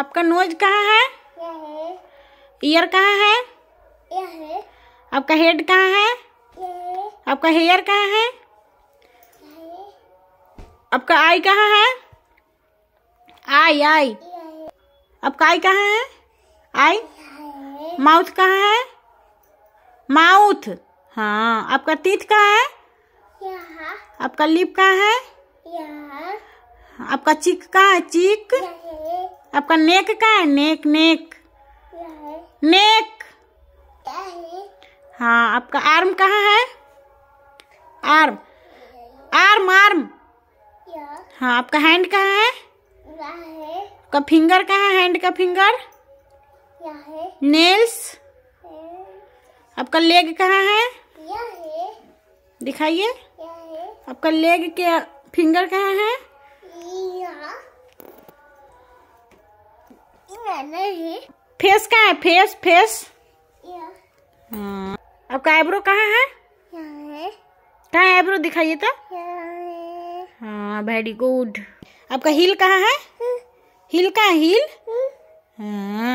आपका नोज कहाँ है ईयर कहाँ है आपका हेड कहाँ है आपका हेयर कहाँ है आपका आई कहाँ है आई आई आपका आई कहाँ है आई माउथ कहाँ है माउथ हाँ आपका तीत कहाँ है आपका लिप कहाँ है आपका चीक का है चीक आपका नेक का है नेक नेक नेक हाँ आपका आर्म कहाँ है आर्म आर्म आर्म हाँ आपका हैंड कहाँ है आपका फिंगर कहाँ है हैंड का फिंगर नेल्स आपका लेग कहाँ है दिखाइए आपका लेग के फिंगर कहाँ है फेस कहाँ है फेस फेस आपका आईब्रो कहाँ है कहाँ आईब्रो दिखाइए तो हाँ वेरी गुड आपका हील कहाँ है हील hmm. कहाँ हील hmm. हाँ